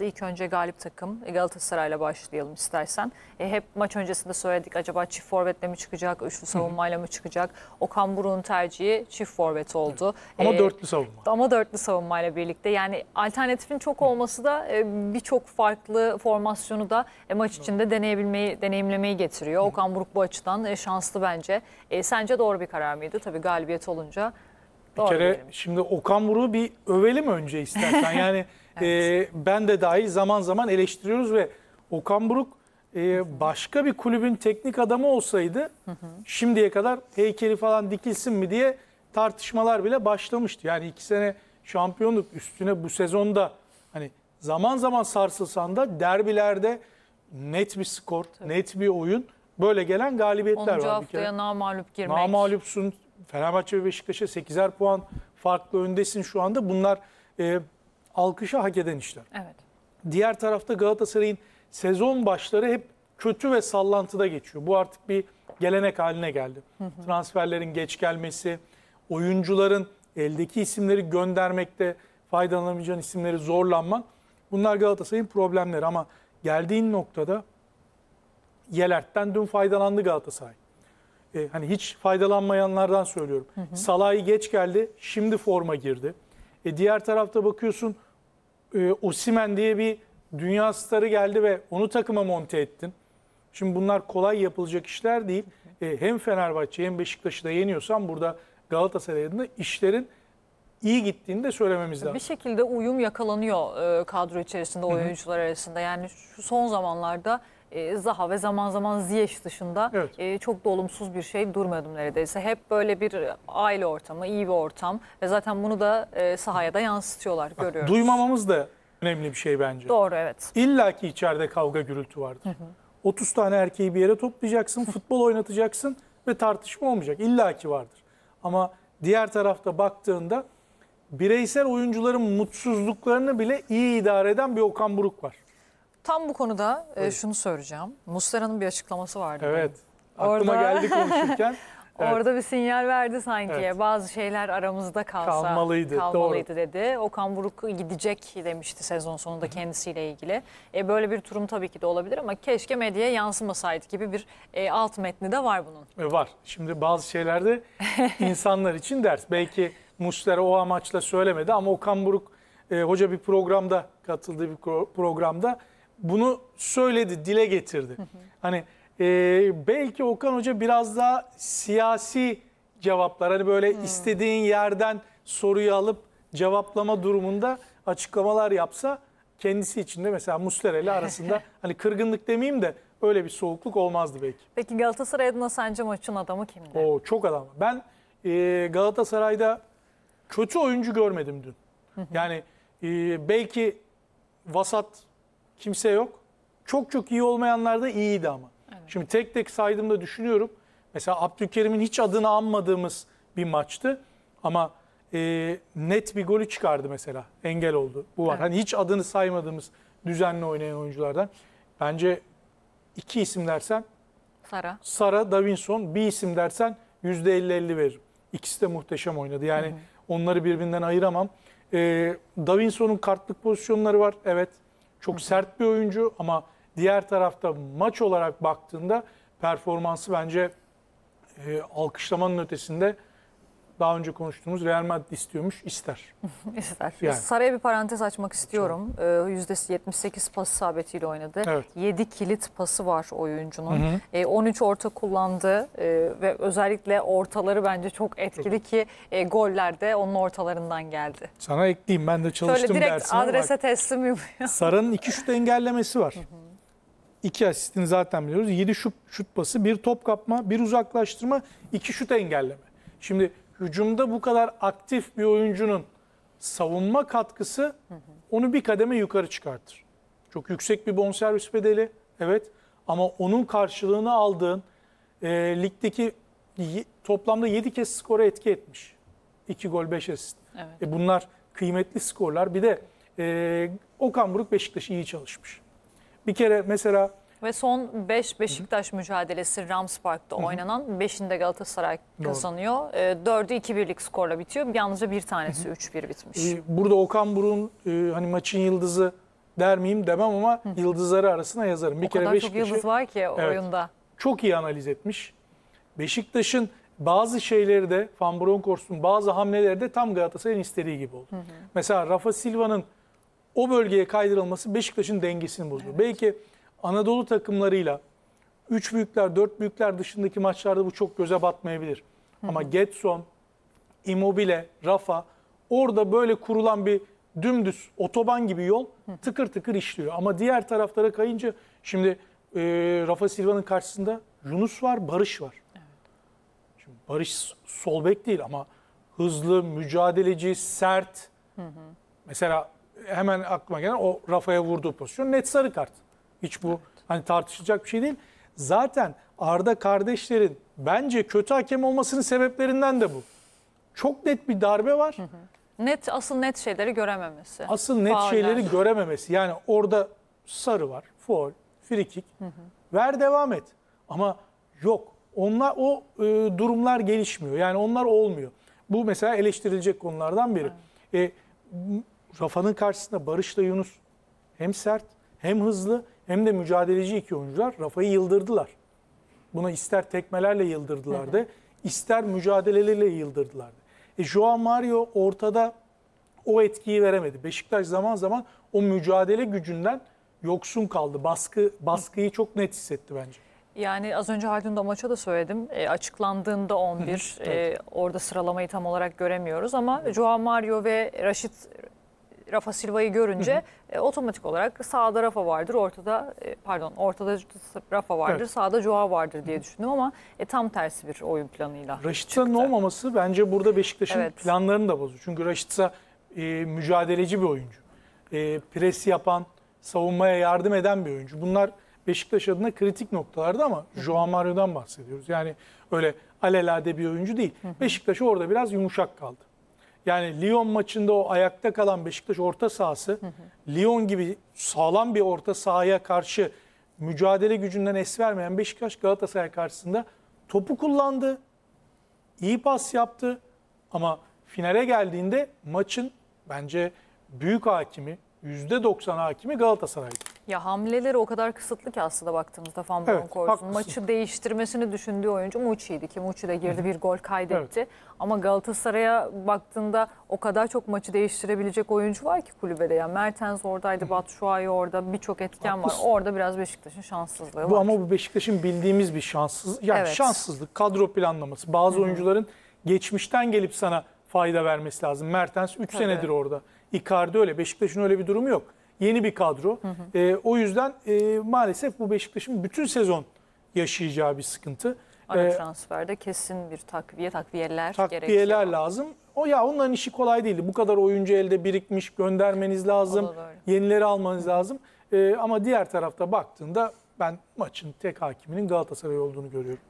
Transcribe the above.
İlk önce galip takım e, Galatasaray'la başlayalım istersen. E, hep maç öncesinde söyledik acaba çift forvetle mi çıkacak, üçlü savunmayla mı çıkacak? Okan Buruk'un tercihi çift forvet oldu. Ama e, dörtlü savunma. Ama dörtlü savunmayla birlikte yani alternatifin çok olması da e, birçok farklı formasyonu da e, maç içinde deneyebilmeyi, deneyimlemeyi getiriyor. Okan Buruk bu açıdan e, şanslı bence. E, sence doğru bir karar mıydı? Tabii galibiyet olunca doğru kere benim. şimdi Okan Buruk'u bir övelim önce istersen. Yani ee, evet. E, ben de dahi zaman zaman eleştiriyoruz ve Okan Buruk e, başka bir kulübün teknik adamı olsaydı hı hı. şimdiye kadar heykeli falan dikilsin mi diye tartışmalar bile başlamıştı. Yani iki sene şampiyonluk üstüne bu sezonda hani zaman zaman sarsılsan da derbilerde net bir skor, Tabii. net bir oyun böyle gelen galibiyetler 10. var. 10. haftaya nağmalup girmek. Nağmalupsun. Fenerbahçe ve Beşiktaş'a 8'er puan farklı öndesin şu anda. Bunlar e, alkışa hak eden işler. Evet. Diğer tarafta Galatasaray'ın sezon başları hep kötü ve sallantıda geçiyor. Bu artık bir gelenek haline geldi. Hı hı. Transferlerin geç gelmesi, oyuncuların eldeki isimleri göndermekte faydalanamayacağın isimleri zorlanman. Bunlar Galatasaray'ın problemleri ama geldiğin noktada Yelert'ten dün faydalandı Galatasaray. Ee, hani hiç faydalanmayanlardan söylüyorum. Hı geç geldi, şimdi forma girdi. E diğer tarafta bakıyorsun e, ee, Osimen diye bir dünya starı geldi ve onu takıma monte ettin. Şimdi bunlar kolay yapılacak işler değil. E, hem Fenerbahçe hem Beşiktaş'ı da yeniyorsan burada Galatasaray'ın da işlerin iyi gittiğini de söylememiz lazım. Bir şekilde uyum yakalanıyor e, kadro içerisinde oyuncular arasında. Yani şu son zamanlarda e, zaha ve zaman zaman Ziyech dışında evet. E, çok da olumsuz bir şey durmadım neredeyse. Hep böyle bir aile ortamı, iyi bir ortam ve zaten bunu da e, sahaya da yansıtıyorlar Bak, görüyoruz. Duymamamız da önemli bir şey bence. Doğru evet. İlla ki içeride kavga gürültü vardır. Hı hı. 30 tane erkeği bir yere toplayacaksın, futbol oynatacaksın ve tartışma olmayacak. İlla ki vardır. Ama diğer tarafta baktığında bireysel oyuncuların mutsuzluklarını bile iyi idare eden bir Okan Buruk var. Tam bu konuda e, şunu söyleyeceğim. Muslera'nın bir açıklaması vardı. Evet. Benim. Aklıma geldi konuşurken. Evet. Orada bir sinyal verdi sanki. Evet. Bazı şeyler aramızda kalsa kalmalıydı, kalmalıydı doğru. dedi. Okan Buruk gidecek demişti sezon sonunda Hı -hı. kendisiyle ilgili. E, böyle bir durum tabii ki de olabilir ama keşke medyaya yansımasaydı gibi bir e, alt metni de var bunun. E, var. Şimdi bazı şeylerde insanlar için ders. Belki Muslera o amaçla söylemedi ama Okan Buruk e, hoca bir programda katıldığı bir programda bunu söyledi, dile getirdi. Hı hı. Hani e, belki Okan Hoca biraz daha siyasi cevaplar, hani böyle hı. istediğin yerden soruyu alıp cevaplama durumunda açıklamalar yapsa kendisi için de mesela Muslera ile arasında hani kırgınlık demeyeyim de öyle bir soğukluk olmazdı belki. Peki Galatasaray adına sence maçın adamı kimdi? Oo, çok adam. Ben e, Galatasaray'da kötü oyuncu görmedim dün. Hı hı. Yani e, belki vasat kimse yok. Çok çok iyi olmayanlar da iyiydi ama. Evet. Şimdi tek tek saydığımda düşünüyorum. Mesela Abdülkerim'in hiç adını anmadığımız bir maçtı. Ama e, net bir golü çıkardı mesela. Engel oldu. Bu var. Evet. Hani hiç adını saymadığımız düzenli oynayan oyunculardan. Bence iki isim dersen Sara. Sara, Davinson. Bir isim dersen %50-50 veririm. İkisi de muhteşem oynadı. Yani hı hı. onları birbirinden ayıramam. E, Davinson'un kartlık pozisyonları var. Evet. Çok sert bir oyuncu ama diğer tarafta maç olarak baktığında performansı bence e, alkışlamanın ötesinde daha önce konuştuğumuz Real Madrid istiyormuş, ister. İster. Yani. Saraya bir parantez açmak istiyorum. Ee, %78 pas isabetiyle oynadı. Evet. 7 kilit pası var oyuncunun. Hı hı. E, ee, 13 orta kullandı e, ve özellikle ortaları bence çok etkili evet. ki e, goller de onun ortalarından geldi. Sana ekleyeyim ben de çalıştım Şöyle direkt adrese bak. teslim Sara'nın 2 şut engellemesi var. Hı hı. İki asistini zaten biliyoruz. Yedi şut, şut pası, bir top kapma, bir uzaklaştırma, iki şut engelleme. Şimdi hücumda bu kadar aktif bir oyuncunun savunma katkısı onu bir kademe yukarı çıkartır. Çok yüksek bir bonservis bedeli evet ama onun karşılığını aldığın e, ligdeki toplamda 7 kez skora etki etmiş. 2 gol 5 asist. Evet. E, bunlar kıymetli skorlar. Bir de e, Okan Buruk Beşiktaş iyi çalışmış. Bir kere mesela ve son 5 Beşiktaş Hı. mücadelesi Rams Park'ta Hı. oynanan 5'inde Galatasaray kazanıyor. 4'ü ee, 2-1'lik skorla bitiyor. Yalnızca bir tanesi 3-1 bitmiş. Ee, burada Okan Burun e, hani maçın yıldızı der miyim demem ama Hı. yıldızları arasına yazarım. Bir o kere kadar Beşiktaş'ı, çok yıldız var ki evet, oyunda. Çok iyi analiz etmiş. Beşiktaş'ın bazı şeyleri de Van Bronckhorst'un bazı hamleleri de tam Galatasaray'ın istediği gibi oldu. Hı hı. Mesela Rafa Silva'nın o bölgeye kaydırılması Beşiktaş'ın dengesini bozdu. Evet. Belki Anadolu takımlarıyla 3 büyükler, 4 büyükler dışındaki maçlarda bu çok göze batmayabilir. Hı hı. Ama Getson, Immobile, Rafa orada böyle kurulan bir dümdüz otoban gibi yol tıkır tıkır işliyor. Ama diğer taraflara kayınca şimdi e, Rafa Silva'nın karşısında Yunus var, Barış var. Evet. Şimdi Barış sol bek değil ama hızlı, mücadeleci, sert. Hı hı. Mesela hemen aklıma gelen o Rafa'ya vurduğu pozisyon net sarı kart. Hiç bu evet. hani tartışılacak bir şey değil. Zaten Arda kardeşlerin bence kötü hakem olmasının sebeplerinden de bu. Çok net bir darbe var. Hı hı. Net asıl net şeyleri görememesi. Asıl net Fauller. şeyleri görememesi. Yani orada sarı var, foul, frikik. Ver devam et. Ama yok. Onlar o e, durumlar gelişmiyor. Yani onlar olmuyor. Bu mesela eleştirilecek konulardan biri. Evet. E, Rafa'nın karşısında Barış da Yunus hem sert hem hızlı hem de mücadeleci iki oyuncular Rafa'yı yıldırdılar. Buna ister tekmelerle yıldırdılar da, ister mücadeleleriyle yıldırdılardı. E, Joao Mario ortada o etkiyi veremedi. Beşiktaş zaman zaman o mücadele gücünden yoksun kaldı. Baskı baskıyı çok net hissetti bence. Yani az önce Haldun Damaç'a da söyledim. E, açıklandığında 11. evet. e, orada sıralamayı tam olarak göremiyoruz ama Joao Mario ve Raşit Rafa Silva'yı görünce E, otomatik olarak sağda Rafa vardır, ortada e, pardon ortada Rafa vardır, evet. sağda Joao vardır diye düşündüm ama e, tam tersi bir oyun planıyla. Raşit'sa'nın olmaması bence burada Beşiktaş'ın evet. planlarını da bozuyor. Çünkü Raşit'sa e, mücadeleci bir oyuncu. E, pres yapan, savunmaya yardım eden bir oyuncu. Bunlar Beşiktaş adına kritik noktalarda ama Joao Mario'dan bahsediyoruz. Yani öyle alelade bir oyuncu değil. Hı hı. Beşiktaş orada biraz yumuşak kaldı. Yani Lyon maçında o ayakta kalan Beşiktaş orta sahası Lyon gibi sağlam bir orta sahaya karşı mücadele gücünden es vermeyen Beşiktaş Galatasaray karşısında topu kullandı. iyi pas yaptı ama finale geldiğinde maçın bence büyük hakimi %90 hakimi Galatasaray'dı. Ya hamleleri o kadar kısıtlı ki aslında baktığımızda Van Bronckhorst'un evet, maçı değiştirmesini düşündüğü oyuncu Muçi'ydi ki Muçi de girdi bir gol kaydetti. Evet. Ama Galatasaray'a baktığında o kadar çok maçı değiştirebilecek oyuncu var ki kulübede. Yani Mertens oradaydı, Batshuayi orada birçok etken Haklısın. var. Orada biraz Beşiktaş'ın şanssızlığı bu, Ama bu Beşiktaş'ın bildiğimiz bir şanssız, yani evet. şanssızlık, kadro planlaması. Bazı Hı-hı. oyuncuların geçmişten gelip sana fayda vermesi lazım. Mertens 3 senedir orada. Icardi öyle. Beşiktaş'ın öyle bir durumu yok. Yeni bir kadro. Hı hı. E, o yüzden e, maalesef bu Beşiktaş'ın bütün sezon yaşayacağı bir sıkıntı. Ara ee, transferde kesin bir takviye, takviyeler, takviyeler gerekiyor. lazım. O ya onların işi kolay değil. Bu kadar oyuncu elde birikmiş, göndermeniz lazım, yenileri almanız Hı. lazım. Ee, ama diğer tarafta baktığında ben maçın tek hakiminin Galatasaray olduğunu görüyorum.